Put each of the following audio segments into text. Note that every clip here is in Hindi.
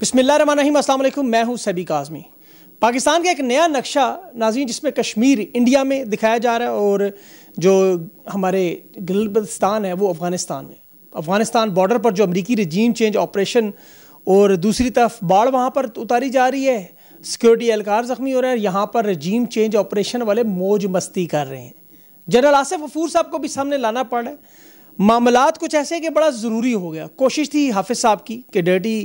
बिसमीम अल्लाम मैं हूं सबी काजमी पाकिस्तान का एक नया नक्शा नाजी जिसमें कश्मीर इंडिया में दिखाया जा रहा है और जो हमारे गिलबस्तान है वो अफ़गानिस्तान में अफ़गानिस्तान बॉर्डर पर जो अमरीकी रजीम चेंज ऑपरेशन और दूसरी तरफ बाढ़ वहाँ पर उतारी जा रही है सिक्योरिटी एहलकार ज़ख्मी हो रहे हैं यहाँ पर रजीम चेंज ऑपरेशन वाले मौज मस्ती कर रहे हैं जनरल आसिफ अफूर साहब को भी सामने लाना पड़ रहा है मामला कुछ ऐसे कि बड़ा ज़रूरी हो गया कोशिश थी हाफिज़ साहब की कि डर्टी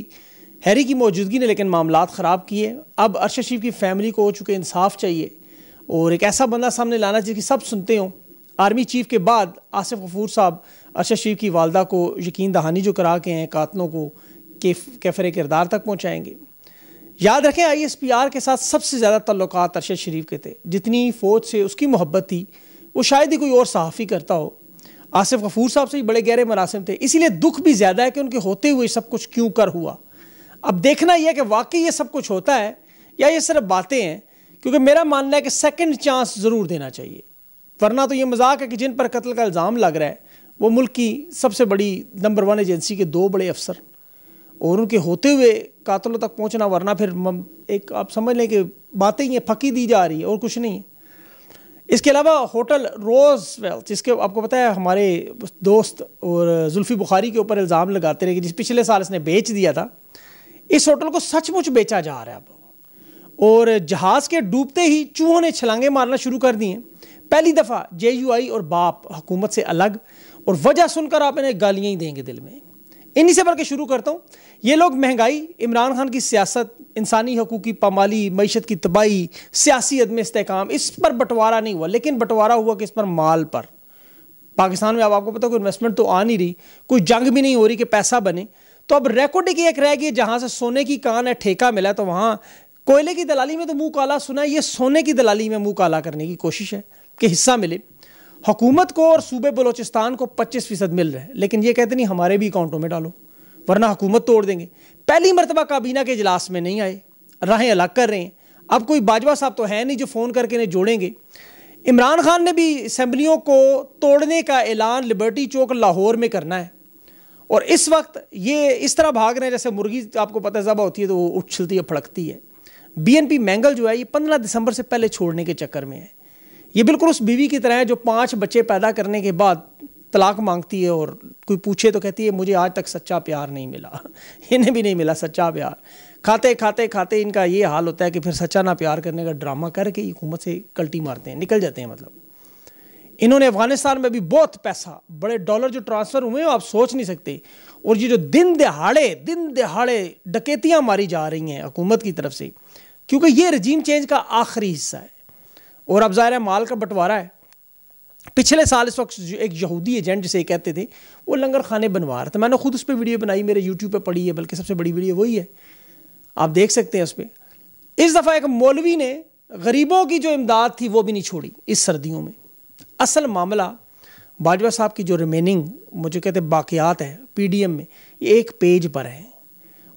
हैरी की मौजूदगी ने लेकिन मामला ख़राब किए अब अरशद शरीफ की फैमिली को हो चुके इंसाफ चाहिए और एक ऐसा बंदा सामने लाना चाहिए कि सब सुनते हों आर्मी चीफ के बाद आसिफ गफूर साहब अरशद शरीफ की वालदा को यकीन दहानी जो करा के हैं कातलों को कैफर किरदार तक पहुँचाएँगे याद रखें आई एस पी आर के साथ सबसे ज़्यादा तल्लक अरशद शरीफ के थे जितनी फ़ौज से उसकी मोहब्बत थी वो शायद ही कोई और सहाफ़ी करता हो आसिफ गफूर साहब से ही बड़े गहरे मरासम थे इसीलिए दुख भी ज़्यादा है कि उनके होते हुए सब कुछ क्यों कर हुआ अब देखना यह कि वाकई ये सब कुछ होता है या ये सिर्फ बातें हैं क्योंकि मेरा मानना है कि सेकंड चांस ज़रूर देना चाहिए वरना तो ये मजाक है कि जिन पर कत्ल का इल्ज़ाम लग रहा है वो मुल्क की सबसे बड़ी नंबर वन एजेंसी के दो बड़े अफसर और उनके होते हुए कातलों तक पहुंचना वरना फिर एक आप समझ लें कि बातें ही फकी दी जा रही है और कुछ नहीं है इसके अलावा होटल रोज़ जिसके आपको पता है हमारे दोस्त और जुल्फ़ी बुखारी के ऊपर इल्ज़ाम लगाते रहे कि जिस पिछले साल इसने बेच दिया था इस होटल को सचमुच बेचा जा रहा है अब और जहाज के डूबते ही चूहों ने छलांगे मारना शुरू कर दिए पहली दफ़ा जे और बाप हुकूमत से अलग और वजह सुनकर आप इन्हें गालियाँ ही देंगे दिल में इन्हीं से भर शुरू करता हूँ ये लोग महंगाई इमरान खान की सियासत इंसानी हकूक़ की पामाली मीशत की तबाही सियासी अदम इसकाम इस पर बंटवारा नहीं हुआ लेकिन बंटवारा हुआ कि इस पर माल पर पाकिस्तान में अब आप आपको पता कोई इन्वेस्टमेंट तो आ नहीं रही कोई जंग भी नहीं हो रही कि पैसा बने तो अब रेकॉर्डिंग एक रह गई जहां से सोने की कान है ठेका मिला तो वहां कोयले की दलाली में तो मुंह काला सुना ये सोने की दलाली में मुंह काला करने की कोशिश है कि हिस्सा मिले हुकूमत को और सूबे बलोचिस्तान को 25 फीसद मिल रहे हैं लेकिन ये कहते नहीं हमारे भी अकाउंटों में डालो वरना हुकूमत तोड़ देंगे पहली मरतबा काबीना के इजलास में नहीं आए राहें अलग कर रहे हैं अब कोई बाजवा साहब तो है नहीं जो फ़ोन करके इन्हें जोड़ेंगे इमरान खान ने भी असम्बलियों को तोड़ने का ऐलान लिबर्टी चौक लाहौर में करना है और इस वक्त ये इस तरह भाग रहे हैं जैसे मुर्गी आपको पता है ज़बा होती है तो वो उछलती है फड़कती है बीएनपी मैंगल जो है ये पंद्रह दिसंबर से पहले छोड़ने के चक्कर में है ये बिल्कुल उस बीवी की तरह है जो पाँच बच्चे पैदा करने के बाद तलाक मांगती है और कोई पूछे तो कहती है मुझे आज तक सच्चा प्यार नहीं मिला इन्हें भी नहीं मिला सच्चा प्यार खाते खाते खाते इनका ये हाल होता है कि फिर सच्चा ना प्यार करने का ड्रामा करके हुकूमत से कल्टी मारते हैं निकल जाते हैं मतलब इन्होंने अफगानिस्तान में भी बहुत पैसा बड़े डॉलर जो ट्रांसफ़र हुए आप सोच नहीं सकते और ये जो दिन दिहाड़े दिन दिहाड़े डकैतियाँ मारी जा रही हैं हुकूमत की तरफ से क्योंकि ये रजीम चेंज का आखिरी हिस्सा है और अब ज़ाहिर है माल का बंटवारा है पिछले साल इस वक्त जो एक यहूदी एजेंट जिसे कहते थे वो लंगर खाने बनवा रहा था मैंने खुद उस पर वीडियो बनाई मेरे यूट्यूब पर पड़ी है बल्कि सबसे बड़ी वीडियो वही है आप देख सकते हैं उस पर इस दफ़ा एक मौलवी ने गरीबों की जो इमदाद थी वो भी नहीं छोड़ी इस सर्दियों में असल मामला बाजवा साहब की जो रिमेनिंग मुझे कहते बाकियात है पीडीएम में ये एक पेज पर है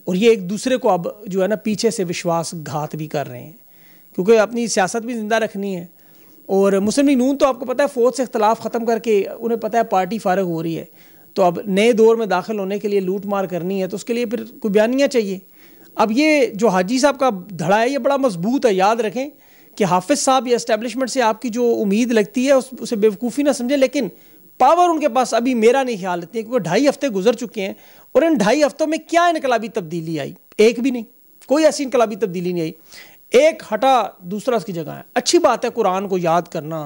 और ये एक दूसरे को अब जो है ना पीछे से विश्वासघात भी कर रहे हैं क्योंकि अपनी सियासत भी ज़िंदा रखनी है और मुस्लिम लीग नून तो आपको पता है फ़ौज से अख्तिलाफ़ ख़त्म करके उन्हें पता है पार्टी फारग हो रही है तो अब नए दौर में दाखिल होने के लिए लूट मार करनी है तो उसके लिए फिर कोई बयानियाँ चाहिए अब ये जो हाजी साहब का धड़ा है ये बड़ा मजबूत है याद रखें कि हाफिज साहब या इस्टेबलिशमेंट से आपकी जो उम्मीद लगती है उस, उसे बेवकूफ़ी ना समझें लेकिन पावर उनके पास अभी मेरा नहीं ख्याल है क्योंकि ढाई हफ्ते गुजर चुके हैं और इन ढाई हफ्तों में क्या इनकलाबी तब्दीली आई एक भी नहीं कोई ऐसी इनकलाबी तब्दीली नहीं आई एक हटा दूसरा उसकी जगह है अच्छी बात है कुरान को याद करना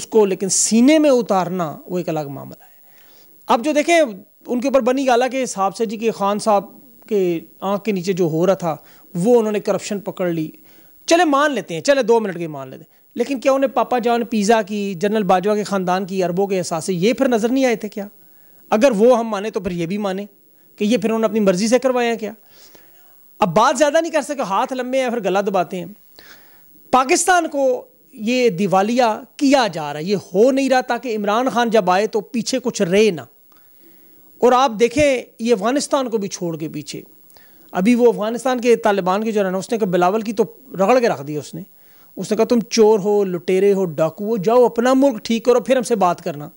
उसको लेकिन सीने में उतारना वो एक अलग मामला है अब जो देखें उनके ऊपर बनी गाला के हिसाब से जी के खान साहब के आँख के नीचे जो हो रहा था वो उन्होंने करप्शन पकड़ ली चले मान लेते हैं चले दो मिनट के मान लेते हैं लेकिन क्या उन्हें पापा जॉन पिज़ा की जनरल बाजवा के ख़ानदान की अरबों के एहसास से ये फिर नज़र नहीं आए थे क्या अगर वो हम माने तो फिर ये भी माने कि ये फिर उन्होंने अपनी मर्ज़ी से करवाया क्या अब बात ज़्यादा नहीं कर सके हाथ लंबे हैं फिर गला दबाते हैं पाकिस्तान को ये दिवालिया किया जा रहा है ये हो नहीं रहा ताकि इमरान खान जब आए तो पीछे कुछ रहे ना और आप देखें ये अफ़गानिस्तान को भी छोड़ के पीछे अभी वो अफगानिस्तान के तालिबान के जो है ना उसने कहा बिलावल की तो रगड़ के रख दी उसने उसने कहा तुम चोर हो लुटेरे हो डाकू हो जाओ अपना मुल्क ठीक करो फिर हमसे बात करना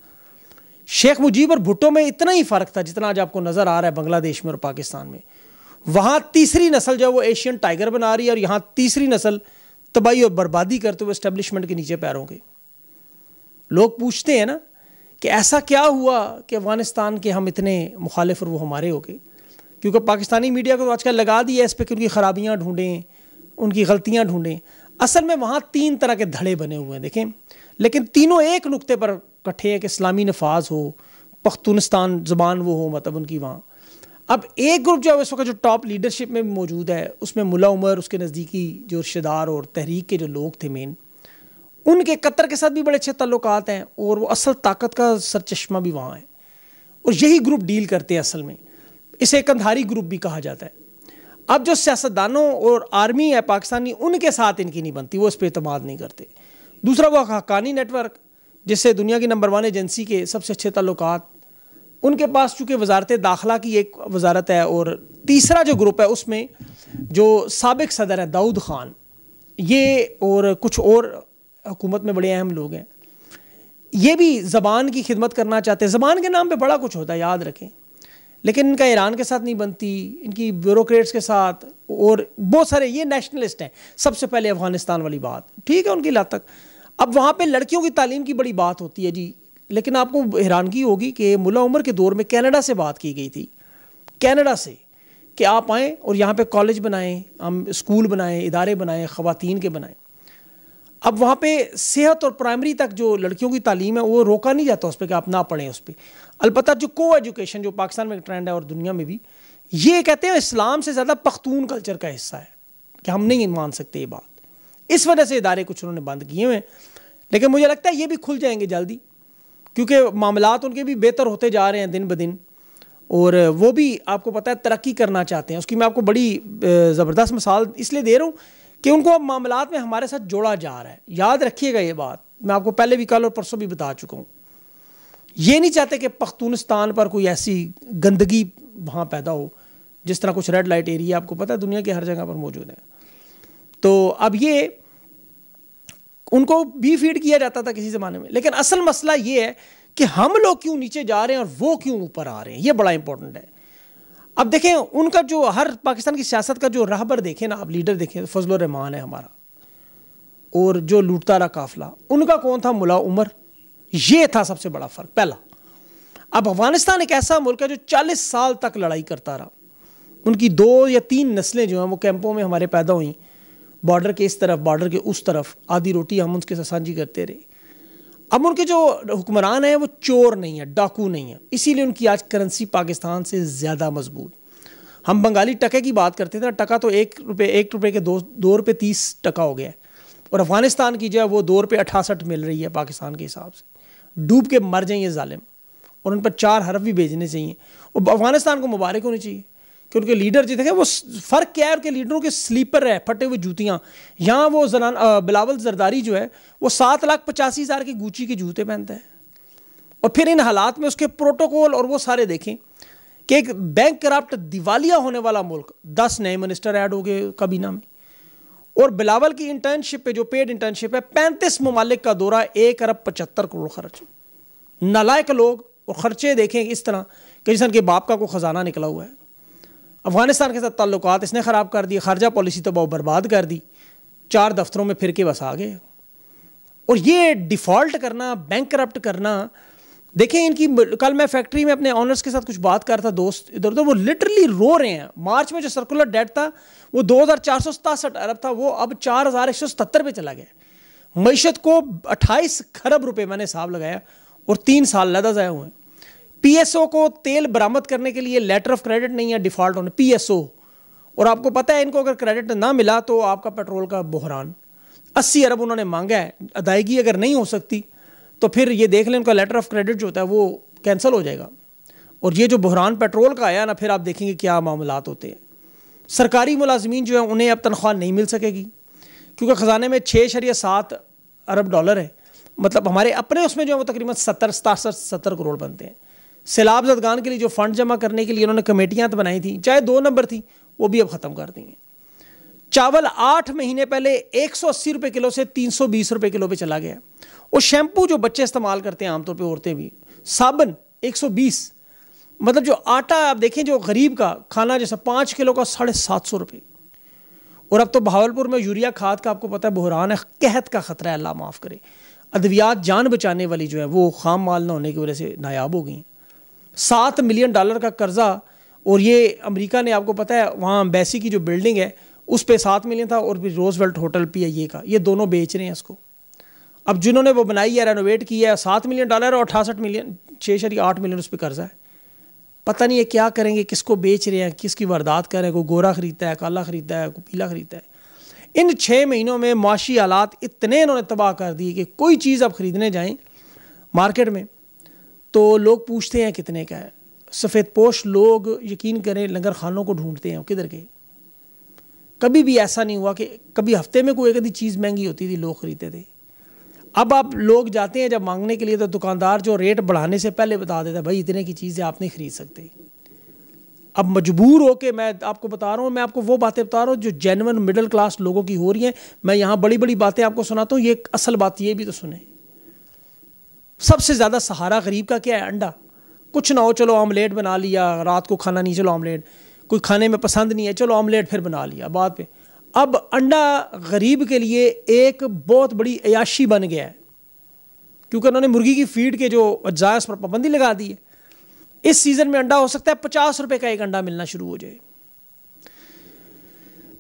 शेख मुजीब और भुट्टो में इतना ही फ़र्क था जितना आज आपको नज़र आ रहा है बांग्लादेश में और पाकिस्तान में वहाँ तीसरी नस्ल जो है वो एशियन टाइगर बना रही है और यहाँ तीसरी नस्ल तबाही और बर्बादी करते हुए इस्टेब्लिशमेंट के नीचे पैरों के लोग पूछते हैं ना कि ऐसा क्या हुआ कि अफ़गानिस्तान के हम इतने मुखालिफ और वो हमारे हो गए क्योंकि पाकिस्तानी मीडिया को आजकल लगा दिया है इस पर कि उनकी ख़राबियाँ ढूंढें उनकी गलतियाँ ढूंढें असल में वहाँ तीन तरह के धड़े बने हुए हैं देखें लेकिन तीनों एक नुक्ते पर इकट्ठे हैं कि इस्लामी नफाज हो पख्तूनस्तान ज़बान वो हो मतलब उनकी वहाँ अब एक ग्रुप जो है इस वक्त जो टॉप लीडरशिप में मौजूद है उसमें मुला उमर उसके नज़दीकी जो रिश्तेदार और तहरीक के जो लोग थे मेन उनके कतर के साथ भी बड़े अच्छे तल्लक हैं और वो असल ताकत का सरचश्मा भी वहाँ है और यही ग्रुप डील करते हैं असल में इसे कंधारी ग्रुप भी कहा जाता है अब जो सियासतदानों और आर्मी है पाकिस्तानी उनके साथ इनकी नहीं बनती वो इस पर अतमाद नहीं करते दूसरा वो हकानी नेटवर्क जिससे दुनिया की नंबर वन एजेंसी के सबसे अच्छे तल्लक उनके पास चूँकि वजारत दाखिला की एक वजारत है और तीसरा जो ग्रुप है उसमें जो सबक सदर है दाऊद खान ये और कुछ और हुकूमत में बड़े अहम लोग हैं ये भी ज़बान की खिदमत करना चाहते हैं ज़बान के नाम पे बड़ा कुछ होता है याद रखें लेकिन इनका ईरान के साथ नहीं बनती इनकी ब्यूरोक्रेट्स के साथ और बहुत सारे ये नेशनलिस्ट हैं सबसे पहले अफगानिस्तान वाली बात ठीक है उनकी लात तक अब वहाँ पे लड़कियों की तालीम की बड़ी बात होती है जी लेकिन आपको हैरानगी होगी कि मुला उमर के दौर में कैनेडा से बात की गई थी कैनेडा से कि आप आएँ और यहाँ पर कॉलेज बनाएं हम स्कूल बनाएँ इदारे बनाएँ ख़वान के बनाएँ अब वहाँ पे सेहत और प्राइमरी तक जो लड़कियों की तालीम है वो रोका नहीं जाता उस पर कि आप ना पढ़ें उस पर अलबत् जो को एजुकेशन जो पाकिस्तान में ट्रेंड है और दुनिया में भी ये कहते हैं इस्लाम से ज़्यादा पख्तून कल्चर का हिस्सा है कि हम नहीं मान सकते ये बात इस वजह से इदारे कुछ उन्होंने बंद किए हुए हैं लेकिन मुझे लगता है ये भी खुल जाएंगे जल्दी क्योंकि मामला उनके भी बेहतर होते जा रहे हैं दिन ब दिन और वो भी आपको पता है तरक्की करना चाहते हैं उसकी मैं आपको बड़ी ज़बरदस्त मिसाल इसलिए दे रहा हूँ कि उनको अब मामला में हमारे साथ जोड़ा जा रहा है याद रखिएगा ये बात मैं आपको पहले भी कल और परसों भी बता चुका हूँ ये नहीं चाहते कि पख्तूनस्तान पर कोई ऐसी गंदगी वहाँ पैदा हो जिस तरह कुछ रेड लाइट एरिया आपको पता है दुनिया के हर जगह पर मौजूद है तो अब ये उनको भी फीड किया जाता था किसी ज़माने में लेकिन असल मसला ये है कि हम लोग क्यों नीचे जा रहे हैं और वो क्यों ऊपर आ रहे हैं ये बड़ा इंपॉर्टेंट है अब देखें उनका जो हर पाकिस्तान की सियासत का जो रहबर देखें ना आप लीडर देखें फजलान फजल रहमान है हमारा और जो लूटता रहा काफिला उनका कौन था मुला उमर ये था सबसे बड़ा फर्क पहला अब अफगानिस्तान एक ऐसा मुल्क है जो 40 साल तक लड़ाई करता रहा उनकी दो या तीन नस्लें जो हैं वो कैंपों में हमारे पैदा हुई बॉर्डर के इस तरफ बॉर्डर के उस तरफ आधी रोटी हम उनके साथ साझी करते रहे अब उनके जो हुक्मरान हैं वो चोर नहीं है डाकू नहीं है इसीलिए उनकी आज करेंसी पाकिस्तान से ज़्यादा मजबूत हम बंगाली टके की बात करते थे ना तो टका तो एक रुपये एक रुपये के दो दो रुपये तीस टका हो गया है और अफगानिस्तान की जो है वो दो रुपये अठासठ मिल रही है पाकिस्तान के हिसाब से डूब के मर जाएं ये ालिम और उन पर चार हरफ भी भेजने चाहिए और अफगानिस्तान को मुबारक होनी चाहिए कि उनके लीडर जो थे वो फ़र्क क्या है उनके लीडरों के स्लीपर है फटे हुए जूतियाँ यहाँ वो जनान बिलावल जरदारी जो है वो सात लाख पचासी हज़ार के गूची के जूते पहनते हैं और फिर इन हालात में उसके प्रोटोकॉल और वो सारे देखें कि एक बैंक करप्ट दिवालिया होने वाला मुल्क दस नए मिनिस्टर ऐड हो गए कबीना में और बिलावल की इंटर्नशिप पे जो पेड इंटर्नशिप है पैंतीस ममालिक का दौरा एक अरब पचहत्तर करोड़ खर्च नालायक लोग और ख़र्चे देखें इस तरह कि जिस के बाप का कोई ख़जाना निकला हुआ है अफगानिस्तान के साथ ताल्लुक इसने ख़राब कर दिए खर्जा पॉलिसी तो बहुत बर्बाद कर दी चार दफ्तरों में फिर के बस आ गए और ये डिफ़ॉल्ट करना बैंक करना देखिए इनकी कल मैं फैक्ट्री में अपने ऑनर्स के साथ कुछ बात कर रहा था दोस्त इधर उधर वो लिटरली रो रहे हैं मार्च में जो सर्कुलर डेट था वो दो अरब था वो अब चार हज़ार पे चला गया मीशत को अट्ठाईस खरब रुपये मैंने हिसाब लगाया और तीन साल लदा जाए हुए हैं ओ को तेल बरामद करने के लिए लेटर ऑफ क्रेडिट नहीं है डिफ़ॉल्ट होने ओ और आपको पता है इनको अगर क्रेडिट ना मिला तो आपका पेट्रोल का बहरान अस्सी अरब उन्होंने मांगा है अदायगी अगर नहीं हो सकती तो फिर ये देख लें उनका लेटर ऑफ क्रेडिट जो होता है वो कैंसिल हो जाएगा और ये जो बहरान पेट्रोल का आया ना फिर आप देखेंगे क्या मामला होते हैं सरकारी मुलाजमी जो है उन्हें अब तनख्वाह नहीं मिल सकेगी क्योंकि ख़जाने में छः या सात अरब डॉलर है मतलब हमारे अपने उसमें जो है वो तकरीबन सत्तर सतासठ सत्तर करोड़ बनते हैं सैलाब जदगान के लिए जो फ़ंड जमा करने के लिए उन्होंने कमेटियाँ तो बनाई थी चाहे दो नंबर थी वो भी अब ख़त्म कर दी हैं चावल आठ महीने पहले एक सौ अस्सी रुपये किलो से तीन सौ बीस रुपये किलो पर चला गया और शैम्पू जो बच्चे इस्तेमाल करते हैं आमतौर पर औरतें भी साबन बीस मतलब जो आटा आप देखें जो गरीब का खाना जैसा पाँच किलो का साढ़े सात सौ रुपये और अब तो भावलपुर में यूरिया खाद का आपको पता है बहरान है कहत का ख़तरा है अल्लाह माफ़ करे अद्वियात जान बचाने वाली जो है वो खाम माल ना होने की वजह से नायाब हो गई सात मिलियन डॉलर का कर्ज़ा और ये अमेरिका ने आपको पता है वहाँ अम्बेसी की जो बिल्डिंग है उस पर सात मिलियन था और फिर Roosevelt hotel P I A का ये दोनों बेच रहे हैं इसको अब जिन्होंने वो बनाई है रेनोवेट की है सात मिलियन डॉलर और अठासठ मिलियन छः शरी आठ मिलियन उस पर कर्जा है पता नहीं है क्या करेंगे किसको बेच रहे हैं किसकी वारदात कर रहे हैं कोई गोरा ख़रीदता है काला ख़रीदता है कोई पीला ख़रीदता है इन छः महीनों में माशी आलात इतने इन्होंने तबाह कर दिए कि कोई चीज़ आप ख़रीदने जाएँ मार्केट में तो लोग पूछते हैं कितने का है सफ़ेद पोश लोग यकीन करें लंगर खानों को ढूंढते हैं किधर गए कभी भी ऐसा नहीं हुआ कि कभी हफ्ते में कोई कभी चीज़ महंगी होती थी लोग ख़रीदते थे अब आप लोग जाते हैं जब मांगने के लिए तो दुकानदार जो रेट बढ़ाने से पहले बता देता है भाई इतने की चीज़ें आप नहीं खरीद सकते अब मजबूर हो के मैं आपको बता रहा हूँ मैं आपको वो बातें बता रहा हूँ जो जेनवन मिडिल क्लास लोगों की हो रही हैं मैं यहाँ बड़ी बड़ी बातें आपको सुनाता हूँ ये असल बात ये भी तो सुने सबसे ज़्यादा सहारा गरीब का क्या है अंडा कुछ ना हो चलो ऑमलेट बना लिया रात को खाना नहीं चलो ऑमलेट कोई खाने में पसंद नहीं है चलो ऑमलेट फिर बना लिया बाद में अब अंडा गरीब के लिए एक बहुत बड़ी अयाशी बन गया है क्योंकि उन्होंने मुर्गी की फीड के जो अज्जा उस पर पाबंदी लगा दी है इस सीज़न में अंडा हो सकता है पचास रुपए का एक अंडा मिलना शुरू हो जाए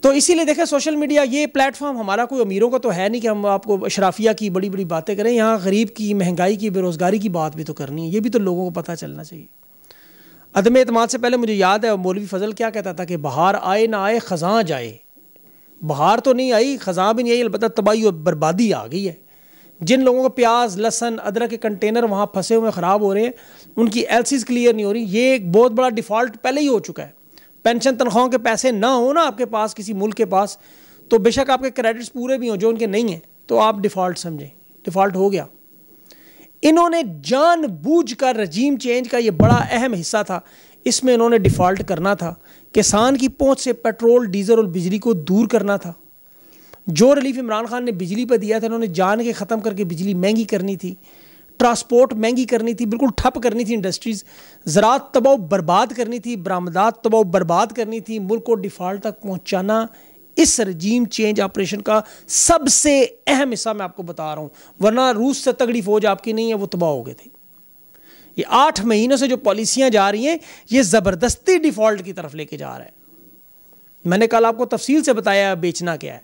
तो इसीलिए देखें सोशल मीडिया ये प्लेटफॉर्म हमारा कोई अमीरों का तो है नहीं कि हम आपको अशराफिया की बड़ी बड़ी बातें करें यहाँ गरीब की महंगाई की बेरोज़गारी की बात भी तो करनी है ये भी तो लोगों को पता चलना चाहिए अदम अतमाद से पहले मुझे याद है मौलवी फजल क्या कहता था कि बाहर आए ना आए खजा जाए बहार तो नहीं आई ख़जा भी नहीं आई अलबत्त तबाही और बर्बादी आ गई है जिन लोगों को प्याज लहसन अदरक के कंटेनर वहाँ फंसे हुए ख़राब हो रहे हैं उनकी एलसीज क्लियर नहीं हो रही ये एक बहुत बड़ा डिफ़ॉल्ट पहले ही हो चुका है पेंशन तनख्वाहों के पैसे ना हो ना आपके पास किसी मुल्क के पास तो बेशक आपके क्रेडिट्स पूरे भी हों जो उनके नहीं हैं तो आप डिफ़ॉल्ट समझें डिफ़ॉल्ट हो गया इन्होंने बूझ कर रजीम चेंज का ये बड़ा अहम हिस्सा था इसमें इन्होंने डिफ़ॉल्ट करना था किसान की पहुंच से पेट्रोल डीजल और बिजली को दूर करना था जो रिलीफ इमरान खान ने बिजली पर दिया था उन्होंने जान के ख़त्म करके बिजली महंगी करनी थी ट्रांसपोर्ट महंगी करनी थी बिल्कुल ठप करनी थी इंडस्ट्रीज़ ज़रात तबाह बर्बाद करनी थी बरामदात तबाह बर्बाद करनी थी मुल्क को डिफ़ॉल्ट तक पहुँचाना इस रजीम चेंज ऑपरेशन का सबसे अहम हिस्सा मैं आपको बता रहा हूँ वरना रूस से तगड़ी फौज आपकी नहीं है वो तबाह हो गए थे ये आठ महीनों से जो पॉलिसियां जा रही हैं ये ज़बरदस्ती डिफ़ॉल्ट की तरफ लेके जा रहा है मैंने कल आपको तफसील से बताया बेचना क्या है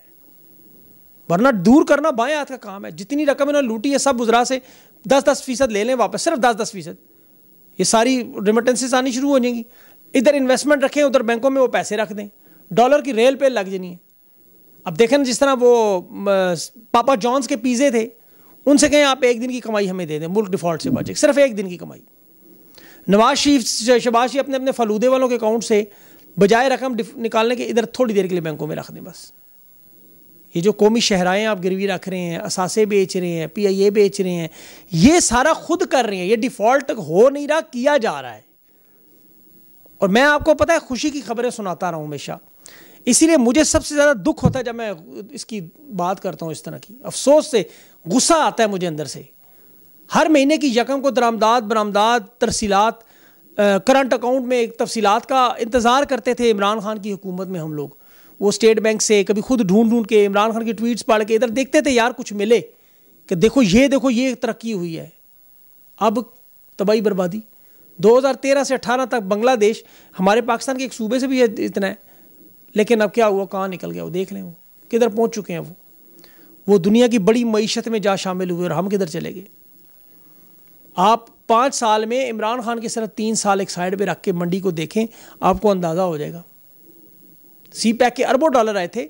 वरना दूर करना बाएं हाथ का काम है जितनी रकम इन्होंने लूटी है सब गुजरा से दस दस फीसद ले लें वापस सिर्फ दस दस फीसद ये सारी रिमिटेंसेस आनी शुरू हो जाएंगी इधर इन्वेस्टमेंट रखें उधर बैंकों में वो पैसे रख दें डॉलर की रेल पे लग जानी है अब देखें जिस तरह वो पापा जॉन्स के पीज़े थे उनसे कहें आप एक दिन की कमाई हमें दे दें मुल्क डिफॉल्ट से बचे सिर्फ एक दिन की कमाई नवाज शरीफ शहबाज शरीफ अपने अपने फलूदे वालों के अकाउंट से बजाय रकम निकालने के इधर थोड़ी देर के लिए बैंकों में रख दें बस ये जो कौमी शहराएँ आप गिरवी रख रहे हैं असासे बेच रहे हैं पी आई ए बेच रहे हैं ये सारा खुद कर रहे हैं ये डिफ़ॉल्ट हो नहीं रहा किया जा रहा है और मैं आपको पता है खुशी की खबरें सुनाता रहा हूँ हमेशा इसीलिए मुझे सबसे ज़्यादा दुख होता है जब मैं इसकी बात करता हूँ इस तरह की अफसोस से गुस्सा आता है मुझे अंदर से हर महीने की यकम को दरामदाद बरामदाद तरसीलात करंट अकाउंट में एक तफसीलात का इंतज़ार करते थे इमरान खान की हुकूमत में हम लोग वो स्टेट बैंक से कभी खुद ढूंढ ढूंढ के इमरान खान की ट्वीट्स पढ़ के इधर देखते थे यार कुछ मिले कि देखो ये देखो ये तरक्की हुई है अब तबाही बर्बादी 2013 से 18 तक बांग्लादेश हमारे पाकिस्तान के एक सूबे से भी इतना है लेकिन अब क्या हुआ कहाँ निकल गया वो देख लें वो किधर पहुँच चुके हैं वो वो दुनिया की बड़ी मीशत में जा शामिल हुए और हम किधर चले गए आप पाँच साल में इमरान खान की सिर्फ तीन साल एक साइड पर रख के मंडी को देखें आपको अंदाज़ा हो जाएगा सी पैक के अरबों डॉलर आए थे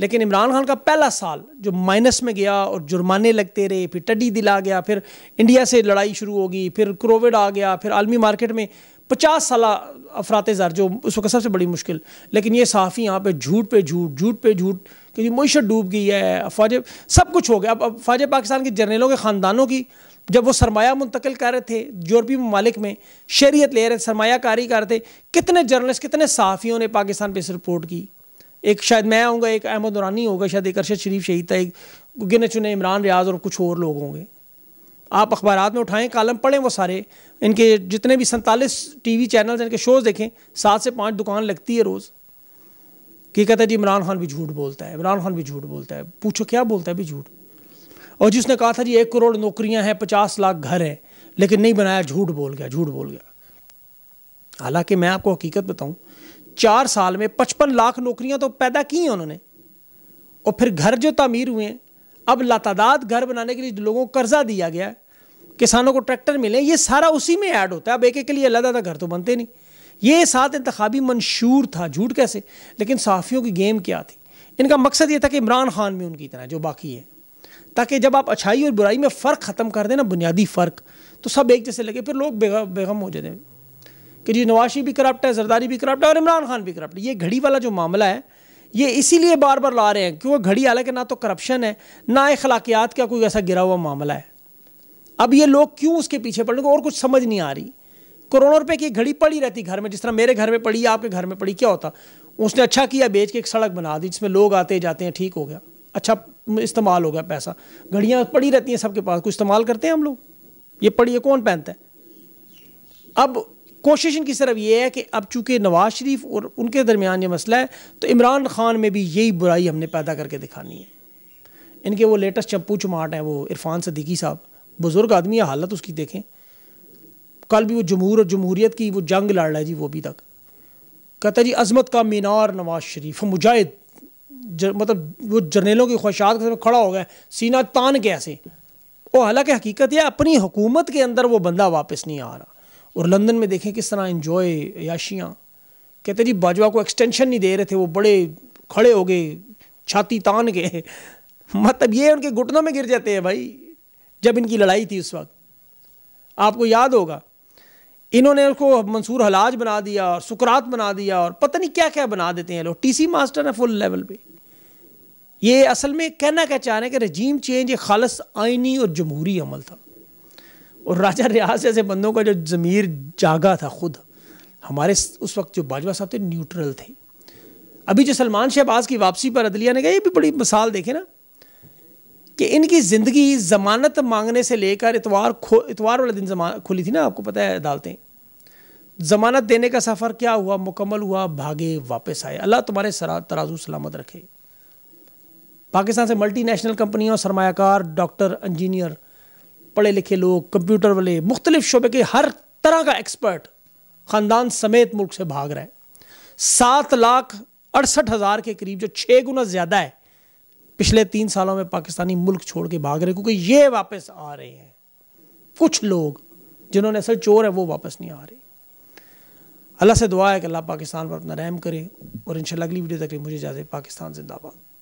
लेकिन इमरान खान का पहला साल जो माइनस में गया और जुर्माने लगते रहे फिर टड्डी दिला गया फिर इंडिया से लड़ाई शुरू होगी फिर कोविड आ गया फिर आलमी मार्केट में पचास साल अफरात ज़र जो उस वक्त सबसे बड़ी मुश्किल लेकिन ये सहाफ़ी यहाँ पे झूठ पे झूठ झूठ पे झूठ क्योंकि मीशत डूब गई है अफवाज सब कुछ हो गया अब अफवाज पाकिस्तान के जर्नलों के ख़ानदानों की जब वो सरमाया मुंतकिल कर रहे थे यूरोपी ममालिक में शरीत ले रहे थे सरमाकारी कर रहे थे कितने जर्नलिस्ट कितने सहाफ़ियों ने पाकिस्तान पर इस रिपोर्ट की एक शायद मैं आऊँगा एक अहमद उरानी होगा शायद एक अरशद शरीफ शहीद था एक गिने चुने इमरान रियाज और कुछ और लोग होंगे आप अखबार में उठाएं कालम पढ़ें वो सारे इनके जितने भी सैंतालीस टी वी चैनल्स इनके शोज़ देखें सात से पाँच दुकान लगती है रोज़ कि कहता है जी इमरान खान भी झूठ बोलता है इमरान खान भी झूठ बोलता है पूछो क्या बोलता है भी झूठ और जिसने कहा था जी एक करोड़ नौकरियां हैं पचास लाख घर हैं लेकिन नहीं बनाया झूठ बोल गया झूठ बोल गया हालांकि मैं आपको हकीकत बताऊं चार साल में पचपन लाख नौकरियां तो पैदा की हैं उन्होंने और फिर घर जो तमीर हुए हैं अब लातादात घर बनाने के लिए लोगों को कर्जा दिया गया है किसानों को ट्रैक्टर मिले ये सारा उसी में ऐड होता है अब एक एक के लिए अलग अलग घर तो बनते नहीं ये सात इंतबी मंशूर था झूठ कैसे लेकिन सहाफ़ियों की गेम क्या थी इनका मकसद ये था कि इमरान खान में उनकी तरह जो बाकी है ताकि जब आप अच्छाई और बुराई में फ़र्क ख़त्म कर देना बुनियादी फ़र्क तो सब एक जैसे लगे फिर लोग बेगम हो जाते हैं कि जी नवाशी भी करप्ट है जरदारी भी करप्ट है और इमरान खान भी करप्ट है ये घड़ी वाला जो मामला है ये इसीलिए बार बार ला रहे हैं क्योंकि घड़ी हालांकि ना तो करप्शन है ना अखलाकियात का कोई ऐसा गिरा हुआ मामला है अब ये लोग क्यों उसके पीछे पड़ रहे और कुछ समझ नहीं आ रही करोड़ों रुपए की घड़ी पड़ी रहती घर में जिस तरह मेरे घर में पड़ी आपके घर में पड़ी क्या होता उसने अच्छा किया बेच के एक सड़क बना दी जिसमें लोग आते जाते हैं ठीक हो गया अच्छा इस्तेमाल हो गया पैसा घड़ियाँ पड़ी रहती हैं सबके पास कुछ इस्तेमाल करते हैं हम लोग ये पड़ी है कौन पहनता है अब कोशिश इनकी सिर्फ ये है कि अब चूंकि नवाज शरीफ और उनके दरमियान ये मसला है तो इमरान खान में भी यही बुराई हमने पैदा करके दिखानी है इनके वो लेटेस्ट चप्पू चमाट हैं वो इरफान सदीकी साहब बुज़ुर्ग आदमी है हालत उसकी देखें कल भी वो जमहूर और जमहूरीत की वो जंग लड़ रहा है जी वो अभी तक कहता जी अजमत का मीनार नवाज शरीफ मुजाहिद मतलब वो जर्नेलों की ख्वाहिशात के खड़ा हो गया सीना तान के ऐसे हालांकि हकीकत यह अपनी हुकूमत के अंदर वो बंदा वापस नहीं आ रहा और लंदन में देखें किस तरह इंजॉय याशियाँ कहते जी बाजवा को एक्सटेंशन नहीं दे रहे थे वो बड़े खड़े हो गए छाती तान के मतलब ये उनके घुटनों में गिर जाते हैं भाई जब इनकी लड़ाई थी उस वक्त आपको याद होगा इन्होंने उसको मंसूर हलाज बना दिया और सुकरात बना दिया और पता नहीं क्या क्या बना देते हैं लोग टीसी मास्टर है फुल लेवल पे ये असल में कहना क्या चाह रहे हैं कि रजीम चेंज एक खालस आइनी और जमहूरी अमल था और राजा रियाज जैसे बंदों का जो ज़मीर जागा था खुद हमारे उस वक्त जो बाजवा साहब थे न्यूट्रल थे अभी जो सलमान शहबाज की वापसी पर अदलिया ने कहा ये भी बड़ी मिसाल देखे ना कि इनकी ज़िंदगी ज़मानत मांगने से लेकर इतवार खो इतवार वाले दिन जमा खुली थी ना आपको पता है अदालतें ज़मानत देने का सफ़र क्या हुआ मुकम्मल हुआ भागे वापस आए अल्लाह तुम्हारे सरा तराजू सलामत रखे पाकिस्तान से मल्टीनेशनल कंपनियों सरमाकार डॉक्टर इंजीनियर पढ़े लिखे लोग कंप्यूटर वाले मुख्तलिफ शोबे के हर तरह का एक्सपर्ट ख़ानदान समेत मुल्क से भाग रहे सात लाख अड़सठ हज़ार के करीब जो छः गुना ज़्यादा है पिछले तीन सालों में पाकिस्तानी मुल्क छोड़ के भाग रहे क्योंकि ये वापस आ रहे हैं कुछ लोग जिन्होंने असल चोर है वो वापस नहीं आ रहे अल्लाह से दुआ है कि अल्लाह पाकिस्तान पर अपना रहम करे और इंशाल्लाह अगली वीडियो तक मुझे इजाज़त पाकिस्तान जिंदाबाद